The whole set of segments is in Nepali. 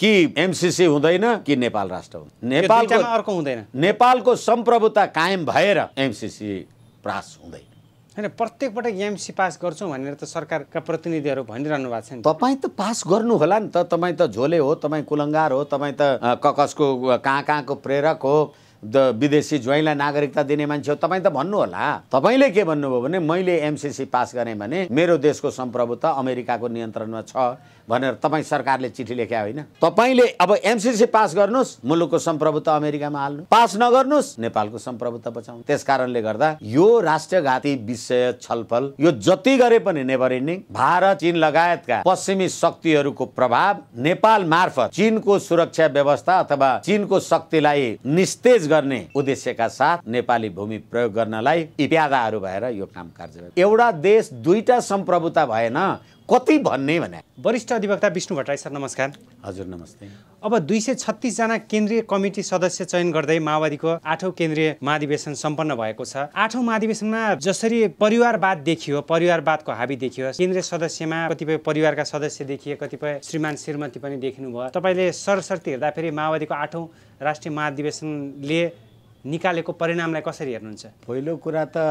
कि एमसिसी हुँदैन कि नेपाल राष्ट्र हुँदैन नेपालको अर्को हुँदैन नेपालको सम्प्रभुता कायम भएर एमसिसी पास हुँदैन होइन पटक एमसी पास गर्छौँ भनेर त सरकारका प्रतिनिधिहरू भनिरहनु भएको छ नि तपाईँ त पास गर्नु होला नि त तपाईँ त झोले हो तपाईँ कुलङ्गार हो तपाईँ त ककसको कहाँ कहाँको प्रेरक हो विदेशी ज्वाइँलाई नागरिकता दिने मान्छे हो तपाईँ त भन्नु होला तपाईँले के भन्नुभयो भने मैले एमसिसी पास गरेँ भने मेरो देशको सम्प्रभुता अमेरिकाको नियन्त्रणमा छ भनेर तपाईँ सरकारले चिठी लेख्या होइन तपाईँले अब एमसिसी पास गर्नुहोस् मुलुकको सम्प्रभुत्व अमेरिकामा हाल्नु पास नगर्नुहोस् नेपालको सम्प्रभुत्व बचाउनु त्यस कारणले गर्दा यो राष्ट्रघाती विषय छलफल यो जति गरे पनि नेभर इन्डिङ भारत चीन लगायतका पश्चिमी शक्तिहरूको प्रभाव नेपाल मार्फत चीनको सुरक्षा व्यवस्था अथवा चीनको शक्तिलाई निस्तेज गर्ने उद्देश्यका साथ नेपाली भूमि प्रयोग गर्नलाई इप्यादाहरू भएर यो काम कार्य एउटा देश दुईटा सम्प्रभुता भएन कति भन्ने भने वरिष्ठ अधिवक्ता विष्णु भट्टराई सर नमस्कार हजुर नमस्ते अब दुई सय छत्तिसजना केन्द्रीय कमिटी सदस्य चयन गर्दै माओवादीको आठौँ केन्द्रीय महाधिवेशन सम्पन्न भएको छ आठौँ महाधिवेशनमा जसरी परिवारवाद देखियो परिवारवादको हाबी देखियो केन्द्रीय सदस्यमा कतिपय परिवारका सदस्य देखिए कतिपय श्रीमान श्रीमती पनि देखिनु भयो तपाईँले सरसर्ती हेर्दाखेरि माओवादीको आठौँ राष्ट्रिय महाधिवेशनले निकालेको परिणामलाई कसरी हेर्नुहुन्छ पहिलो कुरा त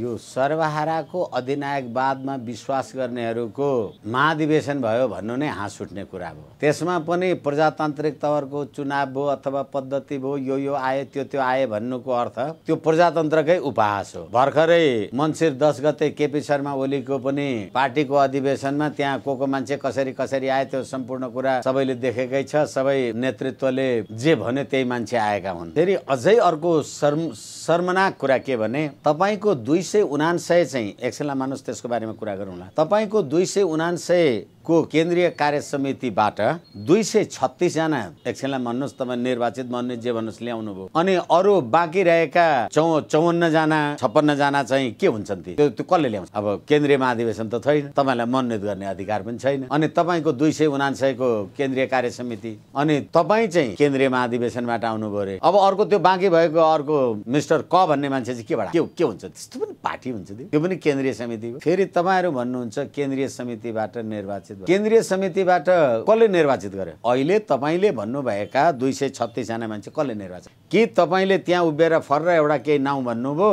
यो सर्वहाराको अधिनायकवादमा विश्वास गर्नेहरूको महाधिवेशन भयो भन्नु नै हाँस उठ्ने कुरा हो त्यसमा पनि प्रजातान्त्रिक तवरको चुनाव भयो अथवा पद्धति भयो यो यो आयो त्यो त्यो आयो भन्नुको अर्थ त्यो प्रजातन्त्रकै उपहास हो भर्खरै मनसिर दस गते केपी शर्मा ओलीको पनि पार्टीको अधिवेशनमा त्यहाँ को को मान्छे कसरी कसरी आए त्यो सम्पूर्ण कुरा सबैले देखेकै छ सबै नेतृत्वले जे भन्यो त्यही मान्छे आएका हुन् फेरि अझै अर्को शर्म शर्मनाक कुरा के भने तपाईँको दुई सय उनान्सय चाहिँ एक्सेलमा मानुहोस् त्यसको बारेमा कुरा गरौँला तपाईँको दुई सय उनान्सय को केन्द्रीय कार्य समितिबाट दुई सय छत्तिसजना एकछिनलाई भन्नुहोस् तपाईँ निर्वाचित भन्नु जे भन्नुहोस् भयो अनि अरू बाँकी रहेका चौ चौवन्नजना छप्पन्नजना चाहिँ के हुन्छन् ती त्यो कसले ल्याउँछ अब केन्द्रीय महाधिवेशन त छैन तपाईँलाई मनोनित गर्ने अधिकार पनि छैन अनि तपाईँको दुई सय उनासयको केन्द्रीय कार्य समिति अनि तपाईँ चाहिँ केन्द्रीय महाधिवेशनबाट आउनुभयो अरे अब अर्को त्यो बाँकी भएको अर्को मिस्टर क भन्ने मान्छे चाहिँ केबाट के के हुन्छ त्यस्तो पनि पार्टी हुन्छ त्यो पनि केन्द्रीय समिति फेरि तपाईँहरू भन्नुहुन्छ केन्द्रीय समितिबाट निर्वाचित निर्वाचित केन्द्रीय समितिबाट कसले निर्वाचित गर्यो अहिले तपाईँले भन्नुभएका दुई सय छत्तिसजना मान्छे कसले निर्वाचित कि तपाईँले त्यहाँ उभिएर फर्र एउटा केही नाउँ भन्नुभयो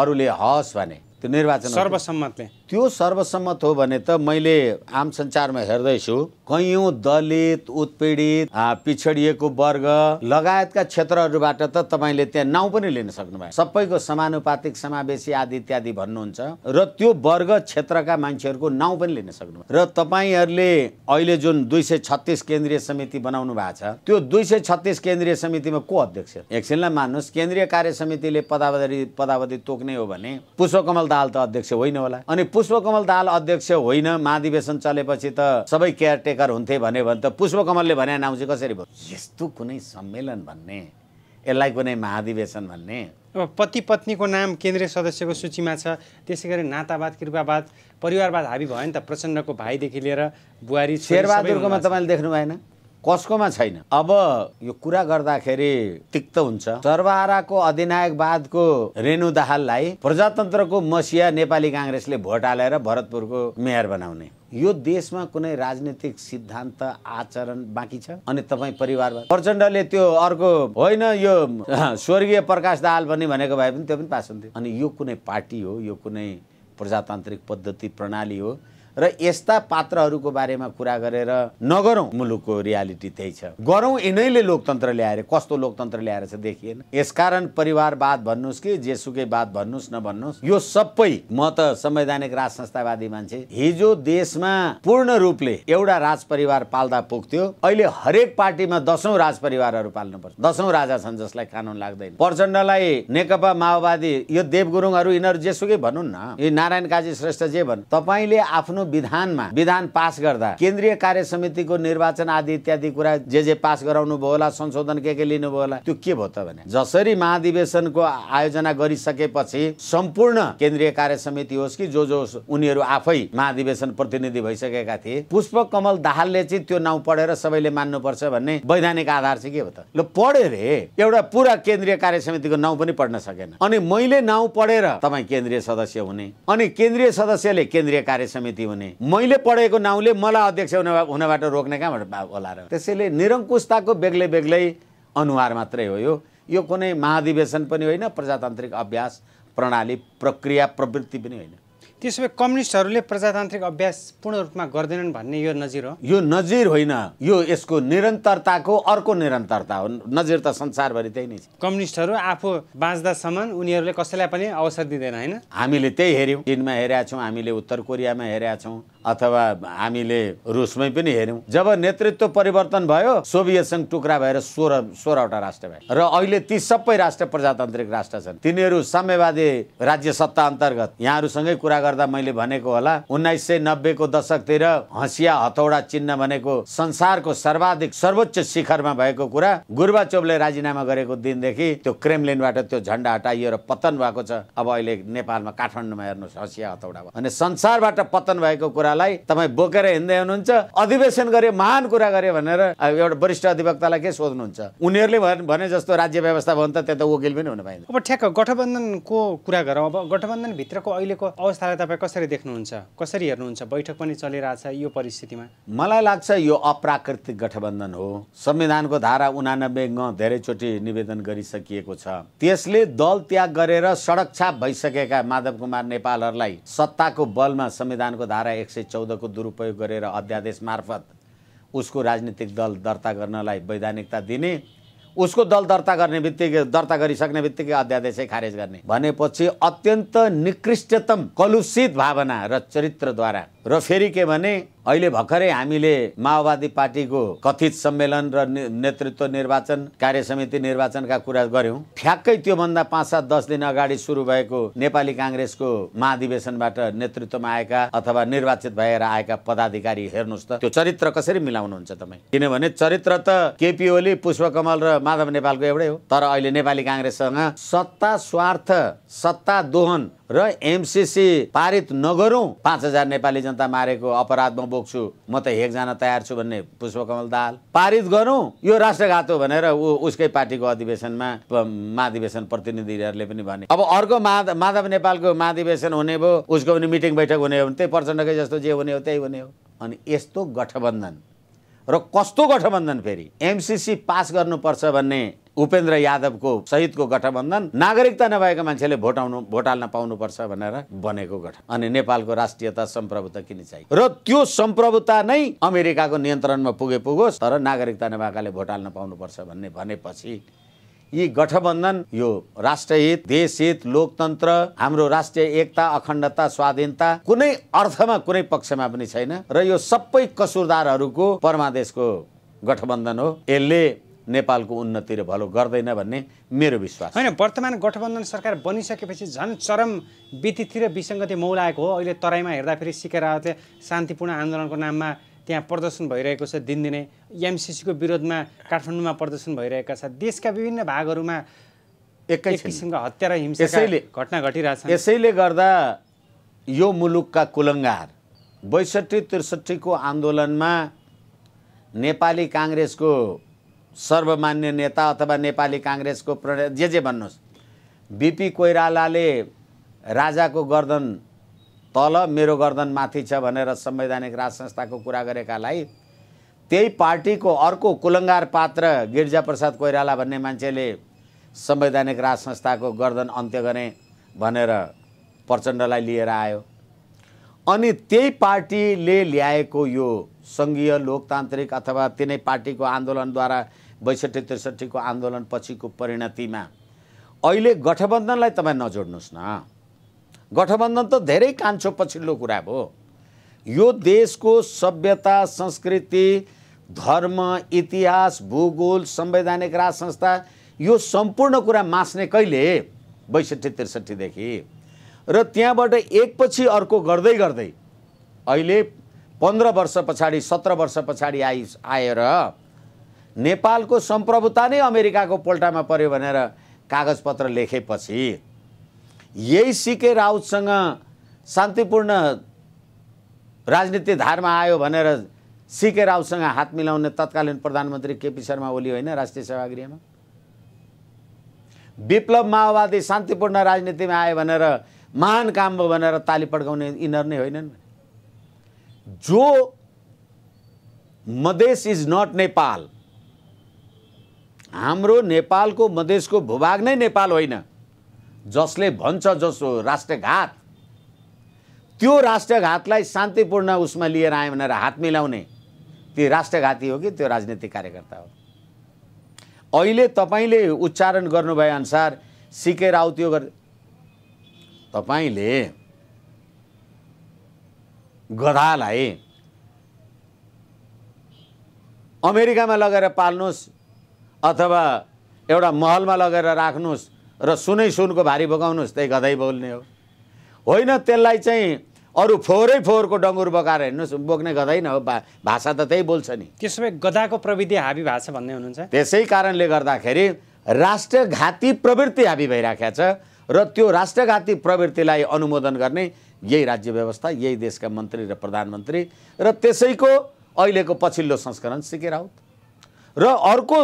अरूले हस् भने त्यो निर्वाचन सर्वसम्मतले त्यो सर्वसम्मत हो भने त मैले आम संसारमा हेर्दैछु कैयौँ दलित उत्पीडित पिछडिएको वर्ग लगायतका क्षेत्रहरूबाट त तपाईँले त्यहाँ नाउँ पनि लिन सक्नुभयो सबैको समानुपातिक समावेशी आदि इत्यादि भन्नुहुन्छ र त्यो वर्ग क्षेत्रका मान्छेहरूको नाउँ पनि लिन सक्नुभयो र तपाईँहरूले अहिले जुन दुई सय छत्तिस केन्द्रीय समिति बनाउनु भएको छ त्यो दुई सय छत्तिस केन्द्रीय समितिमा को अध्यक्ष एकछिनलाई मान्नुहोस् केन्द्रीय कार्य समितिले पदावधि पदावधि तोक्ने हो भने पुष्पकमल दाहाल त अध्यक्ष होइन होला अनि पुष्पकमल दाल अध्यक्ष होइन महाधिवेशन चलेपछि त सबै केयर टेकर हुन्थे भन्यो भने त पुष्पकमलले भने नाउँ चाहिँ कसरी भयो यस्तो कुनै सम्मेलन भन्ने यसलाई कुनै महाधिवेशन भन्ने अब पति पत्नीको नाम केन्द्रीय सदस्यको सूचीमा छ त्यसै गरी नातावाद कृपावाद परिवारवाद हाबी भयो नि त प्रचण्डको भाइदेखि लिएर बुहारी शेरबहादुरकोमा तपाईँले देख्नु भएन कसकोमा छैन अब यो कुरा गर्दाखेरि तिक्त हुन्छ सर्वहाराको अधिनायकवादको रेणु दाहाललाई प्रजातन्त्रको मसिया नेपाली काङ्ग्रेसले भोट हालेर भरतपुरको मेयर बनाउने यो देशमा कुनै राजनीतिक सिद्धान्त आचरण बाँकी छ अनि तपाईँ परिवार प्रचण्डले त्यो अर्को होइन यो स्वर्गीय प्रकाश दाहाल पनि भनेको भए पनि त्यो पनि पास हुन्थ्यो अनि यो कुनै पार्टी हो यो कुनै प्रजातान्त्रिक पद्धति प्रणाली हो र यस्ता पात्रहरूको बारेमा कुरा गरेर नगरौँ मुलुकको रियालिटी त्यही छ गरौँ यिनैले लोकतन्त्र ल्याएर कस्तो लोकतन्त्र ल्याएर चाहिँ देखिएन यसकारण परिवारवाद भन्नुहोस् कि जेसुकै बात भन्नुहोस् न भन्नुहोस् यो सबै म त संवैधानिक राज संस्थावादी मान्छे हिजो देशमा पूर्ण रूपले एउटा राजपरिवार पाल्दा पुग्थ्यो अहिले हरेक पार्टीमा दसौँ राज परिवारहरू पाल्नुपर्छ दसौँ राजा छन् जसलाई कानुन लाग्दैन प्रचण्डलाई नेकपा माओवादी यो देव गुरुङहरू यिनीहरू जेसुकै भनौँ न यो नारायण काजी श्रेष्ठ जे भन् तपाईँले आफ्नो आफ्नो विधानमा विधान पास गर्दा केन्द्रीय कार्य समितिको निर्वाचन आदि इत्यादि कुरा जे जे पास गराउनु भयो होला संशोधन के के लिनुभयो होला त्यो के भयो त भने जसरी महाधिवेशनको आयोजना गरिसकेपछि सम्पूर्ण केन्द्रीय कार्य समिति होस् कि जो जो उनीहरू आफै महाधिवेशन प्रतिनिधि भइसकेका थिए पुष्प कमल दाहालले चाहिँ त्यो नाउँ पढेर सबैले मान्नुपर्छ भन्ने वैधानिक आधार चाहिँ के हो त ल पढ्यो रे एउटा पुरा केन्द्रीय कार्य समितिको नाउँ पनि पढ्न सकेन अनि मैले नाउँ पढेर तपाईँ केन्द्रीय सदस्य हुने अनि केन्द्रीय सदस्यले केन्द्रीय कार्य समिति हुने मैले पढेको नाउँले मलाई अध्यक्ष हुन हुनबाट रोक्ने कहाँबाट होला र त्यसैले निरङ्कुशताको बेग्लै बेग्लै अनुहार मात्रै हो यो यो कुनै महाधिवेशन पनि होइन प्रजातान्त्रिक अभ्यास प्रणाली प्रक्रिया प्रवृत्ति पनि होइन त्यसो भए कम्युनिस्टहरूले प्रजातान्त्रिक अभ्यास पूर्ण रूपमा गर्दैनन् भन्ने यो नजिर हो यो नजिर होइन यो यसको निरन्तरताको अर्को निरन्तरता हो नजिर त संसारभरि त्यही नै छ कम्युनिस्टहरू आफू बाँच्दासम्म उनीहरूले कसैलाई पनि अवसर दिँदैन होइन हामीले त्यही हेऱ्यौँ चिनमा हेरेका छौँ हामीले उत्तर कोरियामा हेरेका छौँ अथवा हामीले रुसमै पनि हेऱ्यौँ जब नेतृत्व परिवर्तन भयो सोभियत सङ्घ टुक्रा भएर सोह्र सोह्रवटा राष्ट्र भए र अहिले ती सबै राष्ट्र प्रजातान्त्रिक राष्ट्र छन् तिनीहरू साम्यवादी राज्य सत्ता अन्तर्गत यहाँहरूसँगै कुरा गर्दा मैले भनेको होला उन्नाइस सय नब्बेको दशकतिर हँसिया हतौडा चिन्ह भनेको संसारको सर्वाधिक सर्वोच्च शिखरमा भएको कुरा चोपले राजीनामा गरेको दिनदेखि त्यो क्रेमलिनबाट त्यो झन्डा हटाइयो र पतन भएको छ अब अहिले नेपालमा काठमाडौँमा हेर्नुहोस् हँसिया हतौडा अनि संसारबाट पतन भएको कुरा कुरालाई तपाईँ बोकेर हिँड्दै हुनुहुन्छ अधिवेशन गरे महान कुरा गरे भनेर एउटा वरिष्ठ अधिवक्तालाई के सोध्नुहुन्छ उनीहरूले भने जस्तो राज्य व्यवस्था भयो त्यो त वकिल पनि हुन पाइन्छ अब ठ्याक्क गठबन्धनको कुरा गरौँ अब गठबन्धनभित्रको अहिलेको अवस्थालाई तपाईँ कसरी देख्नुहुन्छ कसरी हेर्नुहुन्छ बैठक पनि चलिरहेछ यो परिस्थितिमा मलाई लाग्छ यो अप्राकृतिक गठबन्धन हो संविधानको धारा उनानब्बे धेरैचोटि निवेदन गरिसकिएको छ त्यसले दल त्याग गरेर सडक छाप भइसकेका माधव कुमार नेपालहरूलाई सत्ताको बलमा संविधानको धारा एक सय चौधको दुरुपयोग गरेर अध्यादेश मार्फत उसको राजनीतिक दल दर्ता गर्नलाई वैधानिकता दिने उसको दल दर्ता गर्ने बित्तिकै दर्ता गरिसक्ने बित्तिकै अध्यादेशै खारेज गर्ने भनेपछि अत्यन्त निकृष्टतम कलुषित भावना र चरित्रद्वारा र फेरि के भने अहिले भर्खरै हामीले माओवादी पार्टीको कथित सम्मेलन र नेतृत्व निर्वाचन कार्य समिति निर्वाचनका कुरा गऱ्यौँ ठ्याक्कै त्योभन्दा पाँच सात दस दिन अगाडि सुरु भएको नेपाली काङ्ग्रेसको महाधिवेशनबाट नेतृत्वमा आएका अथवा निर्वाचित भएर आएका पदाधिकारी हेर्नुहोस् त त्यो चरित्र कसरी मिलाउनुहुन्छ तपाईँ किनभने चरित्र त केपी ओली पुष्पकमल र माधव नेपालको एउटै हो तर अहिले नेपाली काङ्ग्रेससँग सत्ता स्वार्थ सत्ता दोहन र एमसिसी पारित नगरौँ पाँच हजार नेपाली जनता मारेको अपराधमा बोक्छु म त हेक जान तयार छु भन्ने पुष्पकमल दाहाल पारित गरौँ यो राष्ट्रघात हो भनेर ऊ उसकै पार्टीको अधिवेशनमा महाधिवेशन प्रतिनिधिहरूले पनि भने अब अर्को माधव माधव नेपालको महाधिवेशन हुने भयो उसको पनि मिटिङ बैठक हुने हो भने त्यही प्रचण्डकै जस्तो जे हुने हो त्यही हुने हो अनि यस्तो गठबन्धन र कस्तो गठबन्धन फेरि एमसिसी पास गर्नुपर्छ भन्ने उपेन्द्र यादवको सहितको गठबन्धन नागरिकता नभएका मान्छेले भोट आउनु भोट हाल्न पाउनुपर्छ भनेर बनेको गठन अनि नेपालको राष्ट्रियता सम्प्रभुता किन चाहियो र त्यो सम्प्रभुता नै अमेरिकाको नियन्त्रणमा पुगे पुगोस् तर नागरिकता नभएकाले भोट हाल्न पाउनुपर्छ भन्ने भनेपछि यी गठबन्धन यो राष्ट्रहित देशहित लोकतन्त्र हाम्रो राष्ट्रिय एकता अखण्डता स्वाधीनता कुनै अर्थमा कुनै पक्षमा पनि छैन र यो सबै कसुरदारहरूको परमादेशको गठबन्धन हो यसले नेपालको उन्नति र भलो गर्दैन भन्ने मेरो विश्वास होइन वर्तमान गठबन्धन सरकार बनिसकेपछि झन् चरम विकृति र विसङ्गति मौलाएको हो अहिले तराईमा हेर्दाखेरि थियो शान्तिपूर्ण आन्दोलनको नाममा त्यहाँ प्रदर्शन भइरहेको छ दिनदिनै एमसिसीको विरोधमा काठमाडौँमा प्रदर्शन भइरहेका छ देशका विभिन्न भागहरूमा एकै किसिमका हत्या र हिंसा घटना घटिरहेछ यसैले गर्दा यो मुलुकका कुलङ्गार बैसठी त्रिसठीको आन्दोलनमा नेपाली काङ्ग्रेसको सर्वमान्य नेता अथवा नेपाली काङ्ग्रेसको प्र जे जे भन्नुहोस् बिपी कोइरालाले राजाको गर्दन तल मेरो गर्दन माथि छ भनेर संवैधानिक राज संस्थाको कुरा गरेकालाई त्यही पार्टीको अर्को कुलङ्गार पात्र गिरिजाप्रसाद कोइराला भन्ने मान्छेले संवैधानिक राज संस्थाको गर्दन अन्त्य गर्ने भनेर प्रचण्डलाई लिएर आयो अनि त्यही पार्टीले ल्याएको यो सङ्घीय लोकतान्त्रिक अथवा तिनै पार्टीको आन्दोलनद्वारा बैसठी त्रिसठीको आन्दोलनपछिको परिणतिमा अहिले गठबन्धनलाई तपाईँ नजोड्नुहोस् न गठबन्धन त धेरै कान्छो पछिल्लो कुरा भयो यो देशको सभ्यता संस्कृति धर्म इतिहास भूगोल संवैधानिक राज संस्था यो सम्पूर्ण कुरा मास्ने कहिले बैसठी त्रिसठीदेखि र त्यहाँबाट एकपछि अर्को गर्दै गर्दै अहिले पन्ध्र वर्ष पछाडि सत्र वर्ष पछाडि आइ आएर नेपालको सम्प्रभुता नै अमेरिकाको पोल्टामा पऱ्यो भनेर कागजपत्र लेखेपछि यही सिके राउतसँग शान्तिपूर्ण राजनीति धारमा आयो भनेर सिके राउतसँग हात मिलाउने तत्कालीन प्रधानमन्त्री केपी शर्मा ओली होइन राष्ट्रिय सेवागृहमा विप्लव माओवादी शान्तिपूर्ण राजनीतिमा आयो भनेर महान काम हो भनेर ताली पड्काउने यिनीहरू नै होइनन् जो मधेस इज नट नेपाल हाम्रो नेपालको मधेसको भूभाग नै नेपाल होइन जसले भन्छ जसो राष्ट्रघात त्यो राष्ट्रघातलाई शान्तिपूर्ण उसमा लिएर आयो भनेर हात मिलाउने त्यो राष्ट्रघाती हो कि त्यो राजनीतिक कार्यकर्ता हो अहिले तपाईँले उच्चारण गर्नुभए अनुसार सिकेर राउ त्यो गर् तपाईँले गधालाई अमेरिकामा लगेर पाल्नुहोस् अथवा एउटा महलमा लगेर राख्नुहोस् र सुनै सुनको भारी बगाउनुहोस् त्यही गधै बोल्ने हो होइन त्यसलाई चाहिँ अरू फोहोरै फोहोरको डङ्गुर बगाएर हेर्नुहोस् बोक्ने गदैन हो भाषा त त्यही बोल्छ नि त्यसो भए गदाको प्रविधि हाबी भाषा भन्ने हुनुहुन्छ त्यसै कारणले गर्दाखेरि राष्ट्रघाती प्रवृत्ति हाबी भइराखेको छ र त्यो राष्ट्रघाती प्रवृत्तिलाई अनुमोदन गर्ने यही राज्य व्यवस्था यही देशका मन्त्री र प्रधानमन्त्री र त्यसैको अहिलेको पछिल्लो संस्करण सिके राउत र अर्को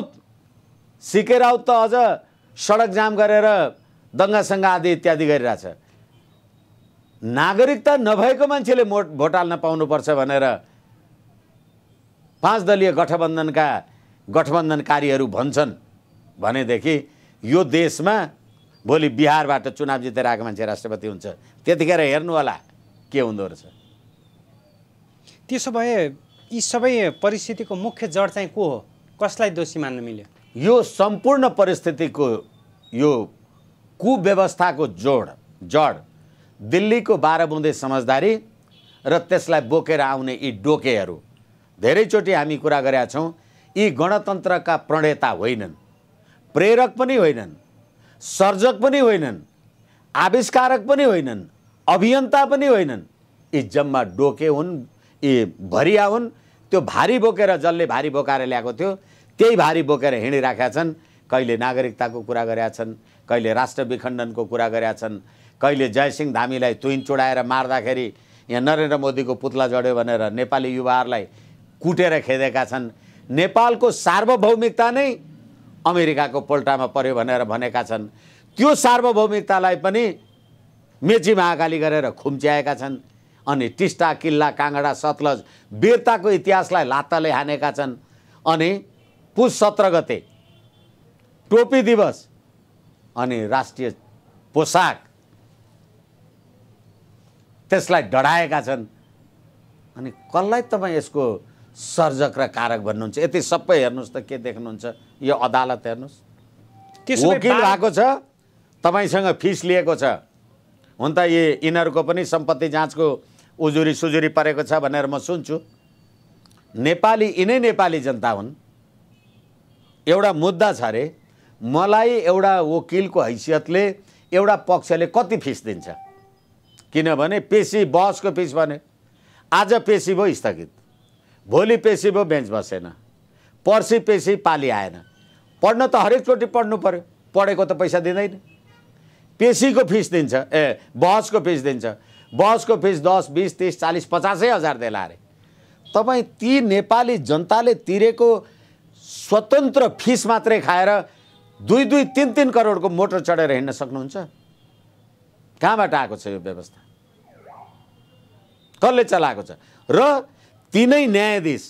सिके राउत त अझ सडक जाम गरेर दङ्गासँग आदि इत्यादि गरिरहेछ नागरिकता नभएको मान्छेले मोट भोट हाल्न पाउनुपर्छ भनेर पाँच दलीय गठबन्धनका गठबन्धनकारीहरू भन्छन् भनेदेखि यो देशमा भोलि बिहारबाट चुनाव जितेर आएको मान्छे राष्ट्रपति हुन्छ त्यतिखेर हेर्नु होला के हुँदो रहेछ त्यसो भए यी सबै परिस्थितिको मुख्य जड चाहिँ को हो कसलाई दोषी मान्न मिल्यो यो सम्पूर्ण परिस्थितिको यो कुव्यवस्थाको जोड जड दिल्लीको बाह्र बुँदे समझदारी र त्यसलाई बोकेर आउने यी डोकेहरू धेरैचोटि हामी कुरा गरेका छौँ यी गणतन्त्रका प्रणेता होइनन् प्रेरक पनि होइनन् सर्जक पनि होइनन् आविष्कारक पनि होइनन् अभियन्ता पनि होइनन् यी जम्मा डोके हुन् यी भरिया हुन् त्यो भारी बोकेर जसले भारी बोकाएर ल्याएको थियो त्यही भारी बोकेर हिँडिरहेका छन् कहिले नागरिकताको कुरा गरेका छन् कहिले राष्ट्र विखण्डनको कुरा गरेका छन् कहिले जयसिंह धामीलाई तुइन चुडाएर मार्दाखेरि यहाँ नरेन्द्र मोदीको पुतला जड्यो भनेर नेपाली युवाहरूलाई कुटेर खेदेका छन् नेपालको सार्वभौमिकता नै अमेरिकाको पोल्टामा पर्यो भनेर भनेका छन् त्यो सार्वभौमिकतालाई पनि मेची महाकाली गरेर खुम्च्याएका छन् अनि टिस्टा किल्ला काँगडा सतलज वीरताको इतिहासलाई लात्ताले हानेका छन् अनि पुष सत्र गते टोपी दिवस अनि राष्ट्रिय पोसाक त्यसलाई डढाएका छन् अनि कसलाई तपाईँ यसको सर्जक र कारक भन्नुहुन्छ यति सबै हेर्नुहोस् त के देख्नुहुन्छ यो अदालत हेर्नुहोस् वकिल भएको छ तपाईँसँग फिस लिएको छ हुन त यी यिनीहरूको पनि सम्पत्ति जाँचको उजुरी सुजुरी परेको छ भनेर म सुन्छु नेपाली यिनै नेपाली जनता हुन् एउटा मुद्दा छ अरे मलाई एउटा वकिलको हैसियतले एउटा पक्षले कति फिस दिन्छ किनभने पेसी बसको फिस भने आज पेसी भयो स्थगित भोलि पेसी भयो बेन्च बसेन पर्सि पेसी पाली आएन पढ्न त हरेकचोटि पढ्नु पऱ्यो पढेको त पैसा दिँदैन पेसीको फिस दिन्छ ए बहसको फिस दिन्छ बहसको फिस दस बिस तिस चालिस पचासै हजार देला अरे तपाईँ ती नेपाली जनताले तिरेको स्वतन्त्र फिस मात्रै खाएर दुई दुई तिन तिन करोडको मोटर चढेर हिँड्न सक्नुहुन्छ कहाँबाट आएको छ यो व्यवस्था कसले चलाएको छ र तिनै न्यायाधीश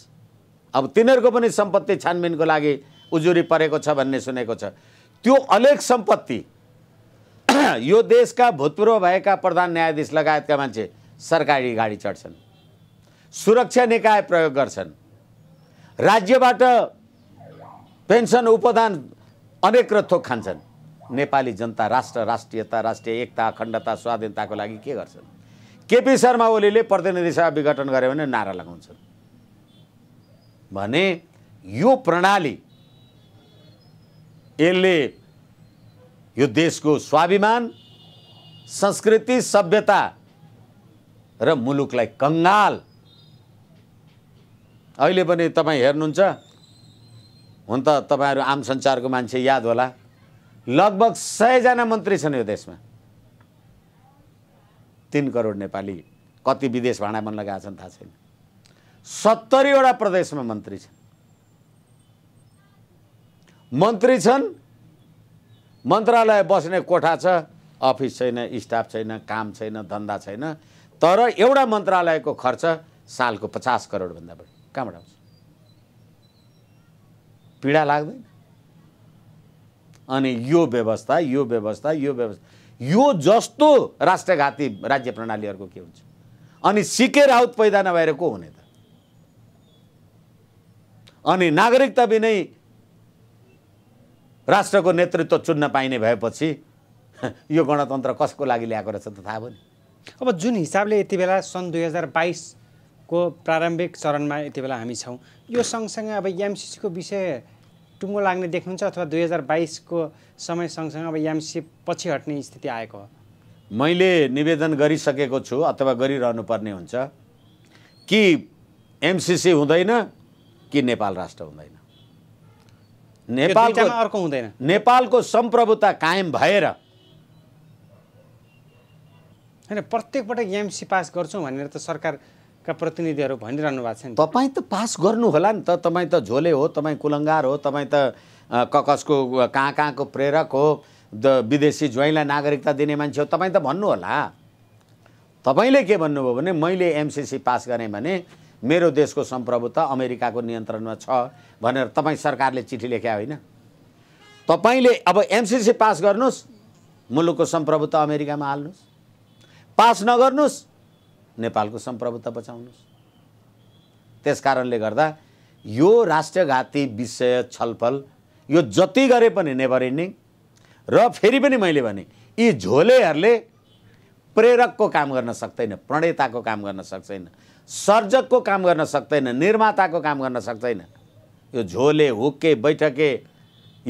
अब तिनीहरूको पनि सम्पत्ति छानबिनको लागि उजुरी परेको छ भन्ने सुनेको छ त्यो अलेख सम्पत्ति यो देशका भूतपूर्व भएका प्रधान न्यायाधीश लगायतका मान्छे सरकारी गाडी चढ्छन् सुरक्षा निकाय प्रयोग गर्छन् राज्यबाट पेन्सन उपदान अनेक र थोक खान्छन् नेपाली जनता राष्ट्र राष्ट्रियता राष्ट्रिय एकता अखण्डता स्वाधीनताको लागि के गर्छन् केपी शर्मा ओलीले प्रतिनिधि सभा विघटन गर्यो भने नारा लगाउँछन् भने यो प्रणाली यसले यो देशको स्वाभिमान संस्कृति सभ्यता र मुलुकलाई कङ्गाल अहिले पनि तपाईँ हेर्नुहुन्छ हुन त तपाईँहरू आम सञ्चारको मान्छे याद होला लगभग सयजना मन्त्री छन् यो देशमा तिन करोड नेपाली कति विदेश भाँडा मन लगाएका छन् थाहा छैन सत्तरीवटा प्रदेशमा मन्त्री छन् मन्त्री छन् मन्त्रालय बस्ने कोठा छ अफिस छैन स्टाफ छैन काम छैन धन्दा छैन तर एउटा मन्त्रालयको खर्च सालको पचास करोडभन्दा बढी कहाँबाट आउँछ पीडा लाग्दैन अनि यो व्यवस्था यो व्यवस्था यो व्यवस्था यो जस्तो राष्ट्रघाती राज्य प्रणालीहरूको के हुन्छ अनि सिके राउत पैदा नभएर को हुने त अनि नागरिकता बिनै राष्ट्रको नेतृत्व चुन्न पाइने भएपछि यो गणतन्त्र कसको लागि ल्याएको रहेछ त थाहा भयो नि अब जुन हिसाबले यति बेला सन् दुई हजार बाइस को प्रारम्भिक चरणमा यति बेला हामी छौँ यो सँगसँगै अब एमसिसीको विषय टुङ्गो लाग्ने देख्नुहुन्छ अथवा दुई हजार बाइसको समय सँगसँगै अब एमसिसी पछि हट्ने स्थिति आएको हो मैले निवेदन गरिसकेको छु अथवा गरिरहनु पर्ने हुन्छ कि एमसिसी हुँदैन कि नेपाल राष्ट्र हुँदैन नेपालको अर्को हुँदैन नेपालको सम्प्रभुता कायम भएर होइन प्रत्येकपटक एमसी पास गर्छौँ भनेर त सरकार का प्रतिनिधिहरू भनिरहनु भएको छ नि तपाईँ त पास गर्नु होला नि त तपाईँ त झोले हो तपाईँ कुलङ्गार हो तपाईँ त ककसको कहाँ कहाँको प्रेरक हो द विदेशी ज्वाइँलाई नागरिकता दिने मान्छे हो तपाईँ त भन्नु होला तपाईँले के भन्नुभयो भने मैले एमसिसी पास गरेँ भने मेरो देशको सम्प्रभुता अमेरिकाको नियन्त्रणमा छ भनेर तपाईँ सरकारले चिठी लेख्या होइन तपाईँले अब एमसिसी पास गर्नुहोस् मुलुकको सम्प्रभुता अमेरिकामा हाल्नुहोस् पास नगर्नुहोस् नेपालको सम्प्रभुता बचाउनुहोस् त्यस कारणले गर्दा यो राष्ट्रघाती विषय छलफल यो जति गरे पनि नेभर इन्डिङ र फेरि पनि मैले भने यी झोलेहरूले प्रेरकको काम गर्न सक्दैन प्रणेताको काम गर्न सक्दैन सर्जकको काम गर्न सक्दैन निर्माताको काम गर्न सक्दैन यो झोले हुक्के बैठके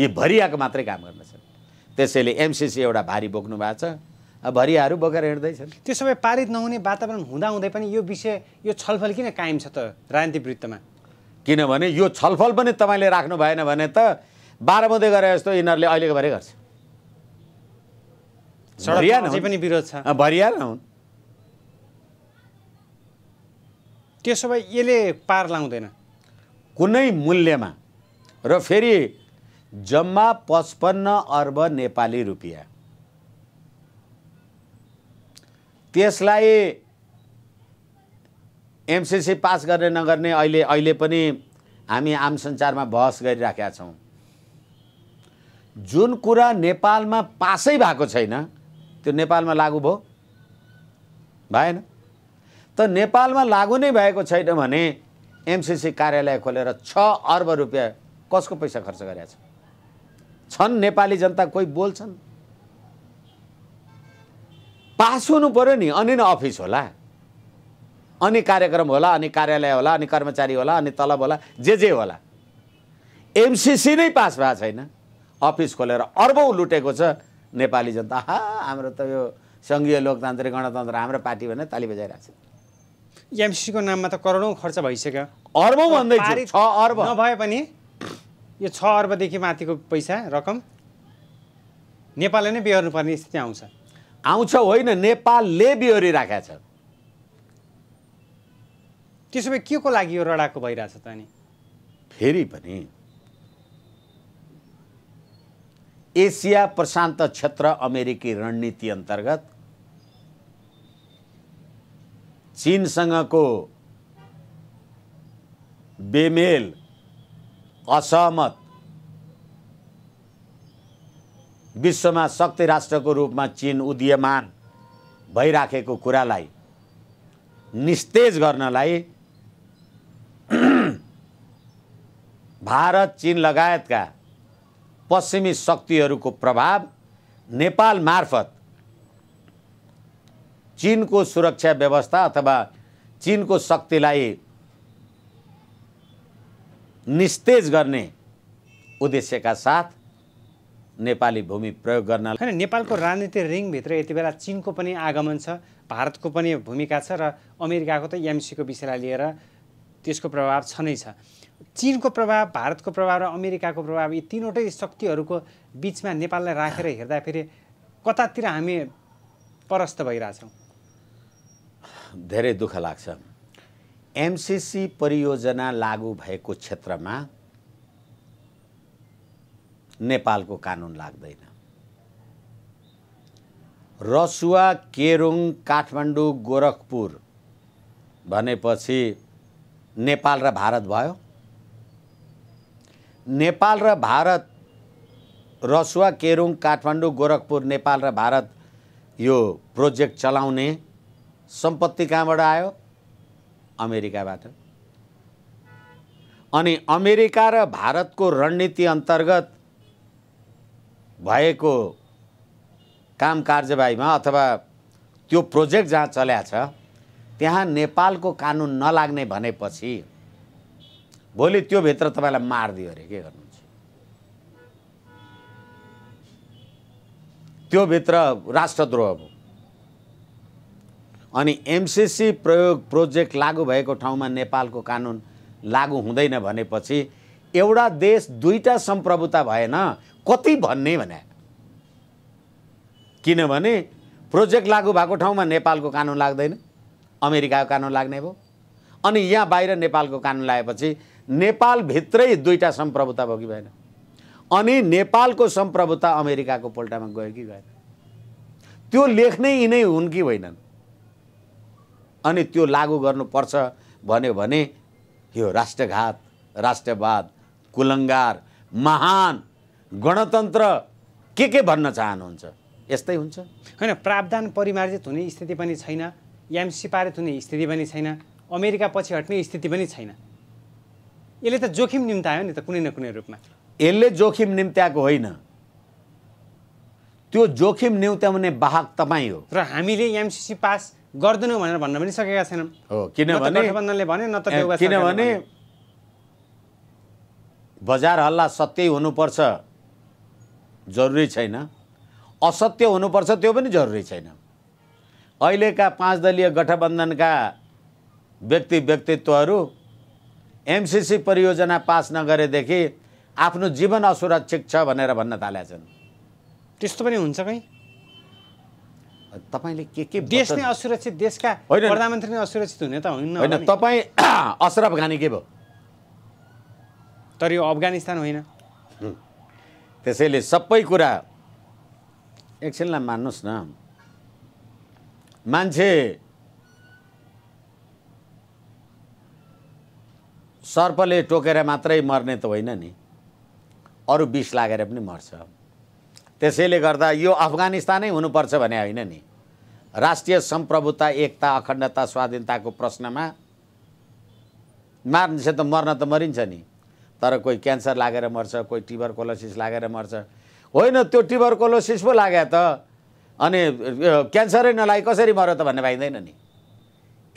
यी भरियाको मात्रै काम गर्न सक्छ त्यसैले एमसिसी एउटा भारी बोक्नु भएको छ भरियाहरू बोकेर हिँड्दैछन् त्यो सबै पारित नहुने वातावरण हुँदाहुँदै पनि यो विषय यो छलफल किन कायम छ त राजनीतिक वृत्तमा किनभने यो छलफल पनि तपाईँले राख्नु भएन भने त बाह्र बजे गरे जस्तो यिनीहरूले अहिलेको भरे गर्छ पनि विरोध छ भरिया हुन् त्यो सबै यसले पार लाउँदैन कुनै मूल्यमा र फेरि जम्मा पचपन्न अर्ब नेपाली रुपियाँ त्यसलाई एमसिसी पास गर्ने नगर्ने अहिले अहिले पनि हामी आम सञ्चारमा बहस गरिराखेका छौँ जुन कुरा नेपालमा पासै भएको छैन त्यो नेपालमा लागु भयो भएन त नेपालमा लागु नै भएको छैन भने एमसिसी कार्यालय खोलेर छ अर्ब रुपियाँ कसको पैसा खर्च गरेका छन् नेपाली जनता कोही बोल्छन् पास हुनु पऱ्यो नि अनि न अफिस होला अनि कार्यक्रम होला अनि कार्यालय होला अनि कर्मचारी होला अनि तलब होला जे जे होला एमसिसी नै पास भएको छैन अफिस खोलेर अर्बौँ लुटेको छ नेपाली जनता हा हाम्रो त यो सङ्घीय लोकतान्त्रिक गणतन्त्र हाम्रो पार्टी भने ताली बजाइरहेको छ एमसिसीको नाममा त करोडौँ खर्च भइसक्यो अर्बौँ भन्दै छ अर्ब नभए पनि यो छ अर्बदेखि माथिको पैसा रकम नेपालले नै बिहोर्नुपर्ने स्थिति आउँछ आउँछ होइन नेपालले राखेको छ त्यसो भए के को लागि यो रडाको भइरहेछ त नि फेरि पनि एसिया प्रशान्त क्षेत्र अमेरिकी रणनीति अन्तर्गत चिनसँगको बेमेल असहमत विश्वमा शक्ति राष्ट्रको रूपमा चिन उदीयमान भइराखेको कुरालाई निस्तेज गर्नलाई भारत चिन लगायतका पश्चिमी शक्तिहरूको प्रभाव नेपाल मार्फत चिनको सुरक्षा व्यवस्था अथवा चिनको शक्तिलाई निस्तेज गर्ने उद्देश्यका साथ नेपाली भूमि प्रयोग गर्न होइन नेपालको राजनीति रिङभित्र यति बेला चिनको पनि आगमन छ भारतको पनि भूमिका छ र अमेरिकाको त एमसीको विषयलाई लिएर त्यसको प्रभाव छ नै छ चिनको प्रभाव भारतको प्रभाव र अमेरिकाको प्रभाव यी तिनवटै शक्तिहरूको बिचमा नेपाललाई राखेर हेर्दाखेरि कतातिर हामी परस्त भइरहेछौँ धेरै दुःख लाग्छ एमसिसी परियोजना लागू भएको क्षेत्रमा नेपालको कानुन लाग्दैन रसुवा केरुङ काठमाडौँ गोरखपुर भनेपछि नेपाल र भारत भयो नेपाल र भारत रसुवा केरुङ काठमाडौँ गोरखपुर नेपाल र भारत यो प्रोजेक्ट चलाउने सम्पत्ति कहाँबाट आयो अमेरिकाबाट अनि अमेरिका र भारतको रणनीति अन्तर्गत भएको काम कार्यवाहीमा अथवा त्यो प्रोजेक्ट जहाँ चल्या छ त्यहाँ नेपालको कानुन नलाग्ने भनेपछि भोलि त्योभित्र तपाईँलाई मारिदियो अरे के गर्नुहुन्छ त्योभित्र राष्ट्रद्रोह हो अनि एमसिसी प्रयोग प्रोजेक्ट लागु भएको ठाउँमा नेपालको कानुन लागु हुँदैन भनेपछि एउटा देश दुईवटा सम्प्रभुता भएन कति भन्ने भने किनभने प्रोजेक्ट लागु भएको ठाउँमा नेपालको कानुन लाग्दैन अमेरिकाको कानुन लाग्ने भयो अनि यहाँ बाहिर नेपालको कानुन लागेपछि नेपालभित्रै दुईवटा सम्प्रभुता भयो कि भएन अनि नेपालको सम्प्रभुता अमेरिकाको पोल्टामा गयो कि गएन त्यो लेख्ने यिनै हुन् कि होइनन् अनि त्यो लागु गर्नुपर्छ भन्यो भने यो राष्ट्रघात राष्ट्रवाद कुलङ्गार महान गणतन्त्र के के भन्न चाहनुहुन्छ यस्तै हुन्छ होइन प्रावधान परिमार्जित हुने स्थिति पनि छैन एमसी पारित हुने स्थिति पनि छैन अमेरिका पछि हट्ने स्थिति पनि छैन यसले त जोखिम निम्तायो नि त कुनै न कुनै रूपमा यसले जोखिम निम्त्याएको होइन त्यो जोखिम निम्त्याउने बाहक तपाईँ हो र हामीले एमसिसी पास गर्दैनौँ भनेर भन्न पनि सकेका छैनौँ हो किनभने गठबन्धनले भने न त किनभने बजार हल्ला सत्य हुनुपर्छ जरुरी छैन असत्य हुनुपर्छ त्यो पनि जरुरी छैन अहिलेका पाँच दलीय गठबन्धनका व्यक्ति व्यक्तित्वहरू एमसिसी परियोजना पास नगरेदेखि आफ्नो जीवन असुरक्षित छ भनेर भन्न थाले छन् त्यस्तो पनि हुन्छ कहीँ तपाईँले के के देश नै असुरक्षित देशका होइन प्रधानमन्त्री नै असुरक्षित हुने त होइन होइन तपाईँ अशरफ घानी के भयो तर यो अफगानिस्तान होइन त्यसैले सबै कुरा एकछिनलाई मान्नुहोस् न मान्छे सर्पले टोकेर मात्रै मर्ने त होइन नि अरू विष लागेर पनि मर्छ त्यसैले गर्दा यो अफगानिस्तानै हुनुपर्छ भने होइन नि राष्ट्रिय सम्प्रभुता एकता अखण्डता स्वाधीनताको प्रश्नमा मार्छ त मर्न त मरिन्छ नि तर कोही क्यान्सर लागेर मर्छ कोही टिबरकोलोसिस लागेर मर्छ होइन त्यो टिबरकोलोसिस पो लाग्यो त अनि क्यान्सरै नलागे कसरी मर्यो त भन्ने पाइँदैन नि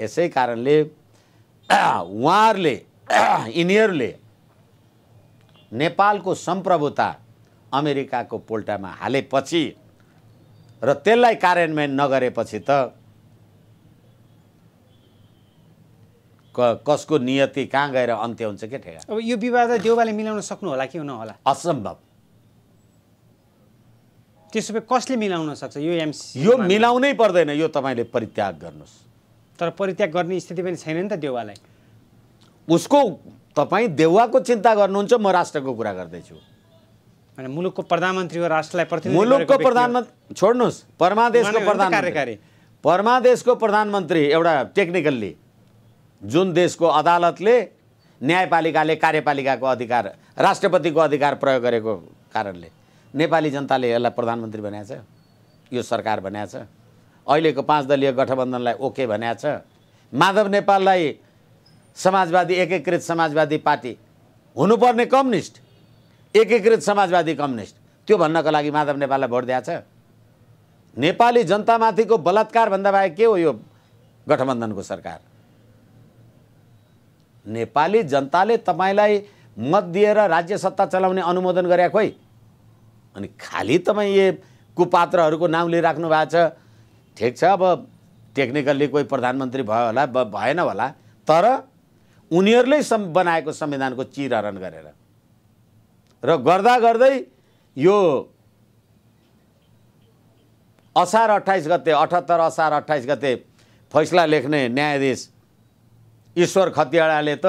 यसै कारणले उहाँहरूले यिनीहरूले नेपालको सम्प्रभुता अमेरिकाको पोल्टामा हालेपछि र त्यसलाई कार्यान्वयन नगरेपछि त क कसको नियति कहाँ गएर अन्त्य हुन्छ क्या ठेगा अब यो विवाद देउबाले मिलाउन सक्नु होला कि नहोला असम्भव त्यसो भए कसले मिलाउन सक्छ यो एमसी यो मिलाउनै पर्दैन यो तपाईँले परित्याग गर्नुहोस् तर परित्याग गर्ने स्थिति पनि छैन नि त देउवालाई उसको तपाईँ देउवाको चिन्ता गर्नुहुन्छ म राष्ट्रको कुरा गर्दैछु मुलुकको प्रधानमन्त्री हो राष्ट्रलाई प्रति मुलुकको प्रधानमन्त्री छोड्नुहोस् परमादेशको प्रधानमन्त्री परमादेशको प्रधानमन्त्री एउटा टेक्निकल्ली जुन देशको अदालतले न्यायपालिकाले कार्यपालिकाको अधिकार राष्ट्रपतिको अधिकार प्रयोग गरेको कारणले नेपाली जनताले यसलाई प्रधानमन्त्री छ यो सरकार छ अहिलेको पाँच दलीय गठबन्धनलाई ओके छ माधव नेपाललाई समाजवादी एकीकृत समाजवादी पार्टी हुनुपर्ने कम्युनिस्ट एकीकृत समाजवादी कम्युनिस्ट त्यो भन्नको लागि माधव नेपाललाई भोट दिएछ नेपाली जनतामाथिको बलात्कारभन्दा बाहेक के हो यो गठबन्धनको सरकार नेपाली जनताले तपाईँलाई मत दिएर राज्य सत्ता चलाउने अनुमोदन गरे खोइ अनि खालि तपाईँ यो कुपात्रहरूको नाम लिइराख्नु भएको छ ठिक छ अब टेक्निकल्ली कोही प्रधानमन्त्री भयो होला भएन होला तर उनीहरूले सम् बनाएको संविधानको चिरहरण गरेर र गर्दा गर्दै यो असार अट्ठाइस गते अठहत्तर असार अट्ठाइस गते फैसला लेख्ने न्यायाधीश ईश्वर खतियाले त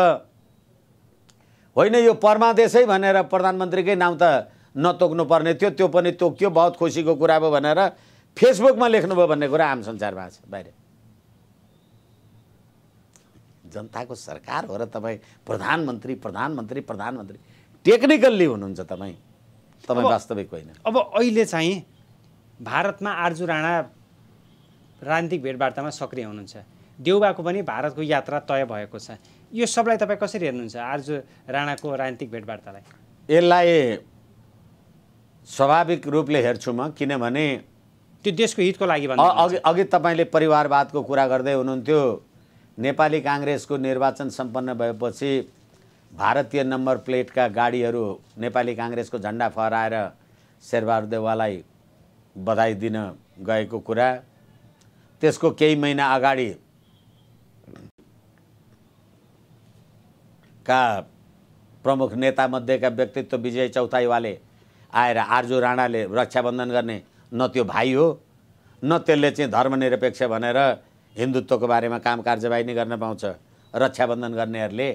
होइन यो परमादेशै भनेर प्रधानमन्त्रीकै नाम त नतोक्नुपर्ने थियो त्यो पनि तोकियो बहुत खुसीको कुरा भयो भनेर फेसबुकमा लेख्नुभयो भन्ने कुरा आम संसारमा छ बाहिर जनताको सरकार हो र तपाईँ प्रधानमन्त्री प्रधानमन्त्री प्रधानमन्त्री टेक्निकल्ली हुनुहुन्छ तपाईँ तपाईँ वास्तविक होइन अब अहिले चाहिँ भारतमा आर्जु राणा राजनीतिक भेटवार्तामा सक्रिय हुनुहुन्छ देउबाको पनि भारतको यात्रा तय भएको छ यो सबलाई तपाईँ कसरी हेर्नुहुन्छ आज राणाको राजनीतिक भेटवार्तालाई यसलाई स्वाभाविक रूपले हेर्छु म किनभने त्यो देशको हितको लागि अघि अघि तपाईँले परिवारवादको कुरा गर्दै हुनुहुन्थ्यो नेपाली काङ्ग्रेसको निर्वाचन सम्पन्न भएपछि भारतीय नम्बर प्लेटका गाडीहरू नेपाली काङ्ग्रेसको झन्डा फहराएर शेरबहादुर बधाई दिन गएको कुरा त्यसको केही महिना अगाडि का प्रमुख नेतामध्येका व्यक्तित्व विजय चौताईवाले आएर आर्जु राणाले रक्षाबन्धन गर्ने न त्यो भाइ हो न त्यसले चाहिँ धर्मनिरपेक्ष भनेर हिन्दुत्वको बारेमा काम कार्यवाही नै गर्न पाउँछ रक्षाबन्धन गर्नेहरूले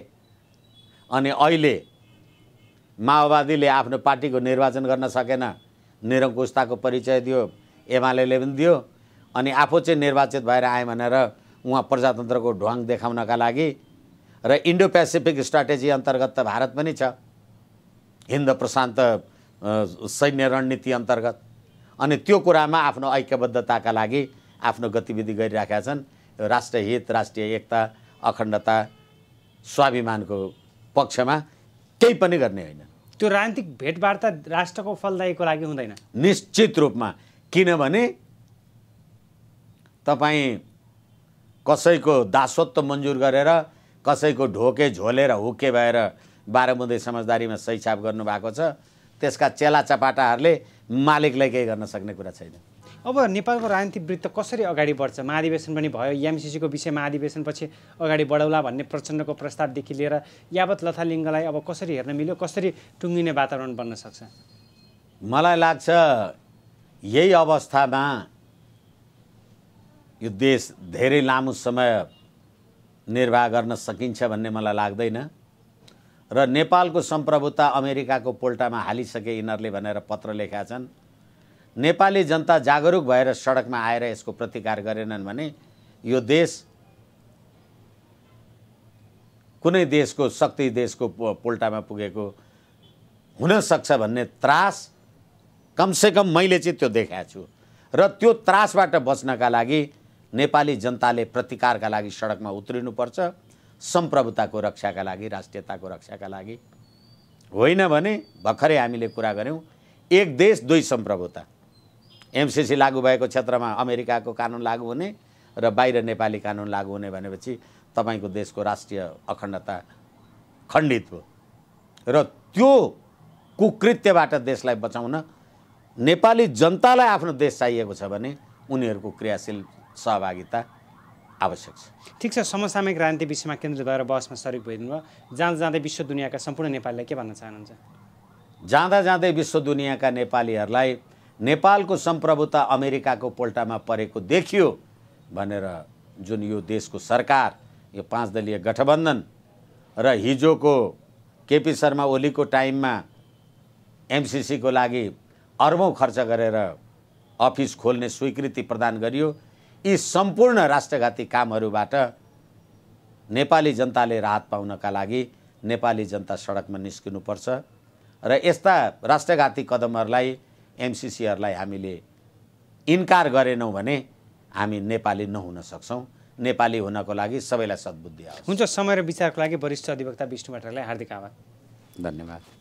अनि अहिले माओवादीले आफ्नो पार्टीको निर्वाचन गर्न सकेन निरङ्कुशताको परिचय दियो एमाले पनि दियो अनि आफू चाहिँ निर्वाचित भएर आएँ भनेर उहाँ प्रजातन्त्रको ढ्वाङ देखाउनका लागि र इन्डो पेसिफिक स्ट्राटेजी अन्तर्गत त भारत पनि छ हिन्द प्रशान्त सैन्य रणनीति अन्तर्गत अनि त्यो कुरामा आफ्नो ऐक्यबद्धताका लागि आफ्नो गतिविधि गरिराखेका छन् राष्ट्रहित हित राष्ट्रिय एकता अखण्डता स्वाभिमानको पक्षमा केही पनि गर्ने होइन त्यो राजनीतिक भेटवार्ता राष्ट्रको फलदायीको लागि हुँदैन निश्चित रूपमा किनभने तपाईँ कसैको दासत्व मन्जुर गरेर कसैको ढोके झोलेर हुके भएर बाह्र समझदारीमा समझदारीमा छाप गर्नुभएको छ त्यसका चेला चपाटाहरूले मालिकलाई केही गर्न सक्ने कुरा छैन अब नेपालको राजनीतिक वृत्त कसरी अगाडि बढ्छ महाधिवेशन पनि भयो एमसिसीको विषयमा महाधिवेशनपछि अगाडि बढाउला भन्ने प्रचण्डको प्रस्तावदेखि लिएर यावत लथालिङ्गलाई अब कसरी हेर्न मिल्यो कसरी टुङ्गिने वातावरण बन्न सक्छ मलाई लाग्छ यही अवस्थामा यो देश धेरै लामो समय निर्वाह गर्न सकिन्छ भन्ने मलाई लाग्दैन र नेपालको सम्प्रभुता अमेरिकाको पोल्टामा हालिसके यिनीहरूले भनेर पत्र लेखा छन् नेपाली जनता जागरुक भएर सडकमा आएर यसको प्रतिकार गरेनन् भने यो देश कुनै देशको शक्ति देशको पोल्टामा पुगेको हुनसक्छ भन्ने त्रास कमसेकम मैले चाहिँ त्यो देखाएको छु र त्यो त्रासबाट बच्नका लागि नेपाली जनताले प्रतिकारका लागि सडकमा उत्रिनुपर्छ सम्प्रभुताको रक्षाका लागि राष्ट्रियताको रक्षाका लागि होइन भने भर्खरै हामीले कुरा गऱ्यौँ एक देश दुई सम्प्रभुता एमसिसी लागू भएको क्षेत्रमा अमेरिकाको कानुन लागू हुने र बाहिर नेपाली कानुन लागू हुने भनेपछि तपाईँको देशको राष्ट्रिय अखण्डता खण्डित हो र त्यो कुकृत्यबाट देशलाई बचाउन नेपाली जनतालाई आफ्नो देश चाहिएको छ भने उनीहरूको क्रियाशील सहभागिता आवश्यक छ ठिक छ समसामयिक राजनीति विषयमा केन्द्रित भएर बहसमा सरिक भइदिनु भयो जाँदा जाँदै विश्व दुनियाँका सम्पूर्ण नेपालीलाई के भन्न चाहनुहुन्छ जाँदा जाँदै विश्व दुनियाँका नेपालीहरूलाई नेपालको सम्प्रभुता अमेरिकाको पोल्टामा परेको देखियो भनेर जुन यो देशको सरकार यो पाँच दलीय गठबन्धन र हिजोको केपी शर्मा ओलीको टाइममा एमसिसीको लागि अर्बौँ खर्च गरेर अफिस खोल्ने स्वीकृति प्रदान गरियो यी सम्पूर्ण राष्ट्रघाती कामहरूबाट नेपाली जनताले राहत पाउनका लागि नेपाली जनता सडकमा निस्किनुपर्छ र यस्ता राष्ट्रघाती कदमहरूलाई एमसिसीहरूलाई हामीले इन्कार गरेनौँ भने हामी नेपाली नहुन सक्छौँ नेपाली हुनको लागि सबैलाई सद्बुद्धि हुन्छ समय र विचारको लागि वरिष्ठ अधिवक्ता विष्णु भट्टराईलाई हार्दिक आभार धन्यवाद